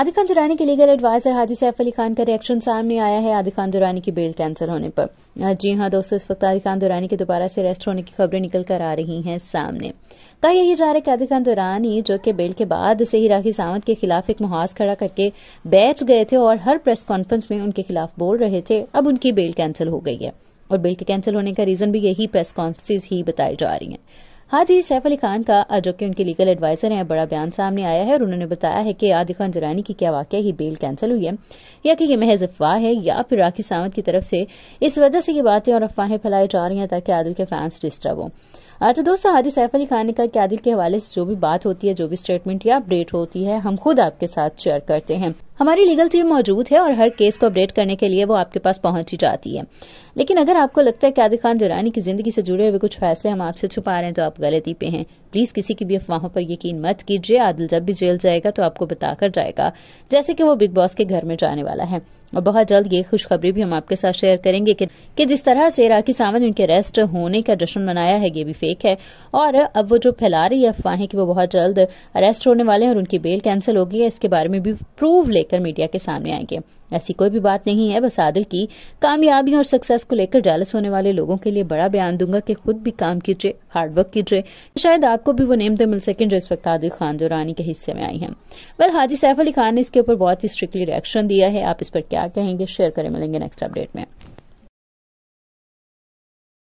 आदि खान दुरानी के legal adviser Haji Saif Ali Khan का रिएक्शन सामने आया है आदि खान दुरानी की बेल कैंसिल होने पर जी हाँ दोस्तों इस वक्त आदि खान दुरानी के दोबारा से अरेस्ट होने की खबरें निकल कर आ रही हैं सामने कहा यही जा रहा है कि आदि खान दुरानी जो कि बेल के बाद से ही राखी सावंत के खिलाफ एक मुहाज खड़ा करके बैठ गए थे और हर प्रेस कॉन्फ्रेंस में उनके खिलाफ बोल रहे थे अब उनकी बेल कैंसिल हो गई है और बिल के कैंसिल होने का रीजन भी यही प्रेस कॉन्फ्रेंस ही बताई जा रही है हाजी सैफ अली खान का जो कि उनके लीगल एडवाइजर हैं बड़ा बयान सामने आया है और उन्होंने बताया है कि आदि खान जरानी की क्या वाकई ही बेल कैंसिल हुई है या कि ये महज अफवाह है या फिर राखी सावंत की तरफ से इस वजह से ये बातें और अफवाहें फैलाई जा रही हैं ताकि आदिल के फैंस डिस्टर्ब हों तो दोस्तों हाजी सैफ अली खान ने कहा कि आदिल के हवाले से जो भी बात होती है जो भी स्टेटमेंट या अपडेट होती है हम खुद आपके साथ शेयर करते हैं हमारी लीगल टीम मौजूद है और हर केस को अपडेट करने के लिए वो आपके पास पहुंच ही जाती है लेकिन अगर आपको लगता है कि आदि खान दुरानी की जिंदगी से जुड़े हुए कुछ फैसले हम आपसे छुपा रहे हैं तो आप गलती पे हैं प्लीज़ किसी की भी अफवाहों पर यकीन मत कीजिए आदिल जब भी जेल जाएगा तो आपको बताकर जाएगा जैसे कि वो बिग बॉस के घर में जाने वाला है और बहुत जल्द ये खुशखबरी भी हम आपके साथ शेयर करेंगे कि, कि जिस तरह से राखी सावंत उनके अरेस्ट होने का जश्न मनाया है ये भी फेक है और अब वो जो फैला रही अफवाहें कि वो बहुत जल्द अरेस्ट होने वाले हैं और उनकी बेल कैंसिल होगी इसके बारे में भी प्रूफ लेकर मीडिया के सामने आएंगे ऐसी कोई भी बात नहीं है बस आदिल की कामयाबी और सक्सेस को लेकर जालस होने वाले लोगों के लिए बड़ा बयान दूंगा कि खुद भी काम कीजिए हार्डवर्क कीजिए शायद आप को भी वो नेमतें तो मिल सके जो इस वक्त आदिल खान दुरानी के हिस्से में आई हैं वेल हाजी सैफ अली खान ने इसके ऊपर बहुत ही स्ट्रिक्टली रिएक्शन दिया है आप इस पर क्या कहेंगे शेयर करें मिलेंगे नेक्स्ट अपडेट में